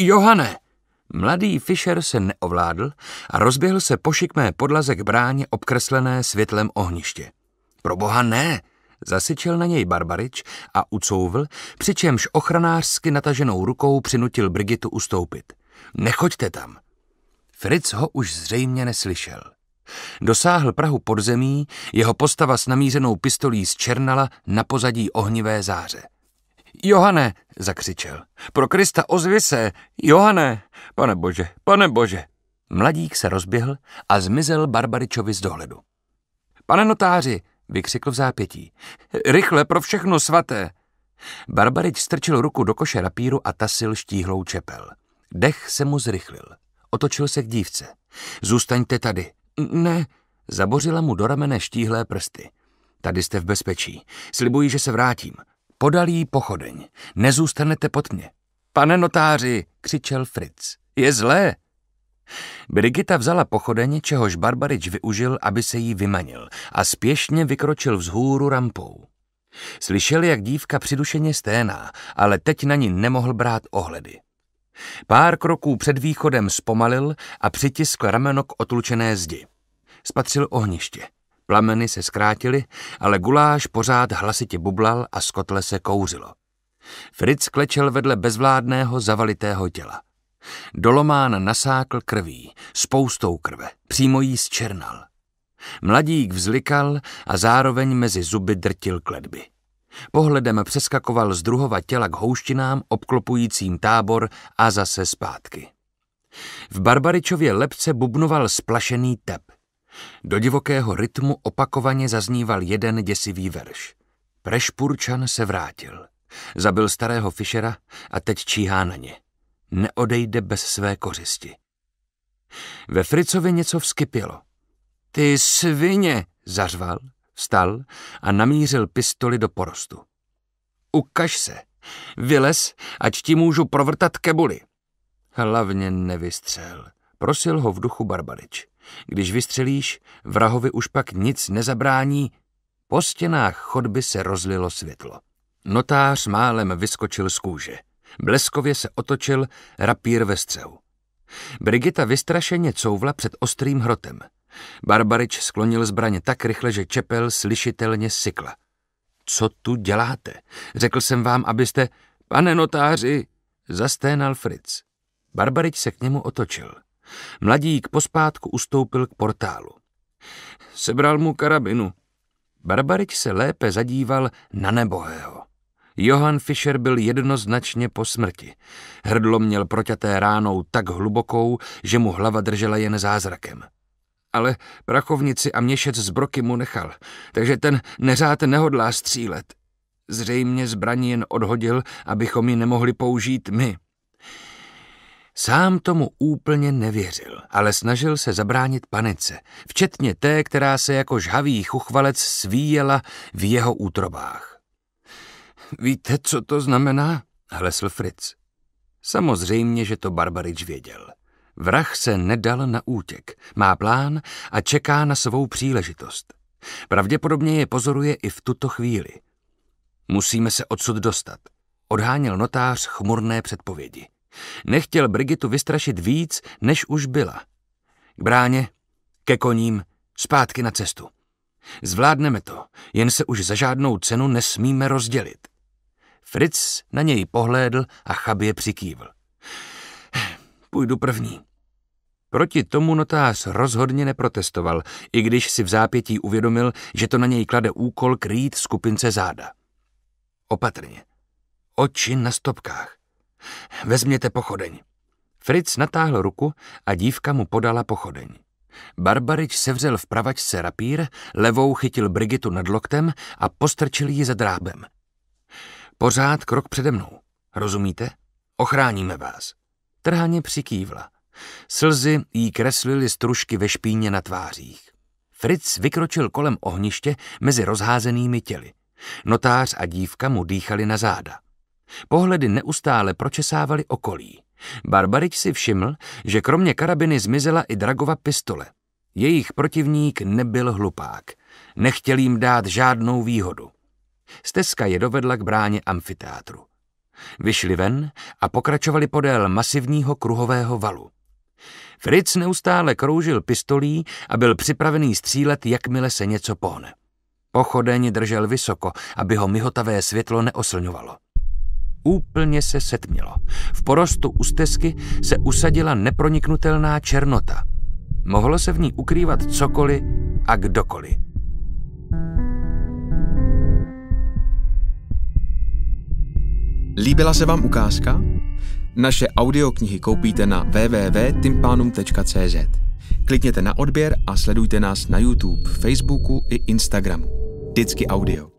Johane! Mladý Fischer se neovládl a rozběhl se po šikmé podlaze k bráně obkreslené světlem ohniště. Pro boha ne! Zasyčel na něj Barbarič a ucouvl, přičemž ochranářsky nataženou rukou přinutil Brigitu ustoupit. Nechoďte tam! Fritz ho už zřejmě neslyšel. Dosáhl Prahu podzemí, jeho postava s namířenou pistolí zčernala na pozadí ohnivé záře. Johane, zakřičel. Pro Krista ozvi se, Johane, pane bože, pane bože. Mladík se rozběhl a zmizel Barbaričovi z dohledu. Pane notáři, vykřikl v zápětí. Rychle pro všechno svaté. Barbarič strčil ruku do koše rapíru a tasil štíhlou čepel. Dech se mu zrychlil. Otočil se k dívce. Zůstaňte tady. Ne. Zabořila mu do ramene štíhlé prsty. Tady jste v bezpečí. Slibuji, že se vrátím. Podalí pochodeň. Nezůstanete pod mě. Pane notáři, křičel Fritz. Je zlé. Brigita vzala pochodeň, čehož Barbarič využil, aby se jí vymanil a spěšně vykročil vzhůru rampou. Slyšeli, jak dívka přidušeně sténá, ale teď na ní nemohl brát ohledy. Pár kroků před východem zpomalil a přitiskl rameno k otlučené zdi. Spatřil ohniště. Plameny se zkrátily, ale guláš pořád hlasitě bublal a z kotle se kouřilo. Fritz klečel vedle bezvládného zavalitého těla. Dolomán nasákl krví, spoustou krve, přímo jí zčernal. Mladík vzlikal a zároveň mezi zuby drtil kledby. Pohledem přeskakoval z druhova těla k houštinám obklopujícím tábor a zase zpátky. V Barbaričově lepce bubnoval splašený tep – do divokého rytmu opakovaně zazníval jeden děsivý verš. Prešpurčan se vrátil. Zabil starého Fischera a teď číhá na ně. Neodejde bez své kořisti. Ve Fricovi něco vskypělo. Ty svině, zařval, vstal a namířil pistoli do porostu. Ukaž se, vylez, ať ti můžu provrtat kebuly. Hlavně nevystřel, prosil ho v duchu Barbarič. Když vystřelíš, vrahovi už pak nic nezabrání, po stěnách chodby se rozlilo světlo. Notář málem vyskočil z kůže. Bleskově se otočil rapír ve střehu. Brigita vystrašeně couvla před ostrým hrotem. Barbarič sklonil zbraň tak rychle, že čepel slyšitelně sykla. Co tu děláte? Řekl jsem vám, abyste... Pane notáři! Zasténal Fritz. Barbarič se k němu otočil. Mladík pospátku ustoupil k portálu. Sebral mu karabinu. Barbarič se lépe zadíval na nebohého. Johann Fischer byl jednoznačně po smrti. Hrdlo měl proťaté ránou tak hlubokou, že mu hlava držela jen zázrakem. Ale prachovnici a měšec z broky mu nechal, takže ten neřád nehodlá střílet. Zřejmě zbraní jen odhodil, abychom ji nemohli použít my. Sám tomu úplně nevěřil, ale snažil se zabránit panice, včetně té, která se jako žhavý chuchvalec svíjela v jeho útrobách. Víte, co to znamená? hlesl Fritz. Samozřejmě, že to Barbarič věděl. Vrah se nedal na útěk, má plán a čeká na svou příležitost. Pravděpodobně je pozoruje i v tuto chvíli. Musíme se odsud dostat. Odháněl notář chmurné předpovědi. Nechtěl Brigitu vystrašit víc, než už byla. K bráně, ke koním, zpátky na cestu. Zvládneme to, jen se už za žádnou cenu nesmíme rozdělit. Fritz na něj pohlédl a chabě přikývl. Půjdu první. Proti tomu notář rozhodně neprotestoval, i když si v zápětí uvědomil, že to na něj klade úkol krýt skupince záda. Opatrně. Oči na stopkách. Vezměte pochodeň. Fritz natáhl ruku a dívka mu podala pochodeň. Barbarič sevřel v pravačce rapír, levou chytil Brigitu nad loktem a postrčil ji za drábem. Pořád krok přede mnou. Rozumíte? Ochráníme vás. Trhaně přikývla. Slzy jí kreslily stružky ve špíně na tvářích. Fritz vykročil kolem ohniště mezi rozházenými těly. Notář a dívka mu dýchali na záda. Pohledy neustále pročesávaly okolí. Barbarič si všiml, že kromě karabiny zmizela i Dragova pistole. Jejich protivník nebyl hlupák. Nechtěl jim dát žádnou výhodu. Stezka je dovedla k bráně amfiteátru. Vyšli ven a pokračovali podél masivního kruhového valu. Fritz neustále kroužil pistolí a byl připravený střílet, jakmile se něco pohne. Pochodeň držel vysoko, aby ho mihotavé světlo neoslňovalo. Úplně se setmělo. V porostu u stezky se usadila neproniknutelná černota. Mohlo se v ní ukrývat cokoliv a kdokoliv. Líbila se vám ukázka? Naše audioknihy koupíte na www.timpanum.cz. Klikněte na odběr a sledujte nás na YouTube, Facebooku i Instagramu. Vždycky audio.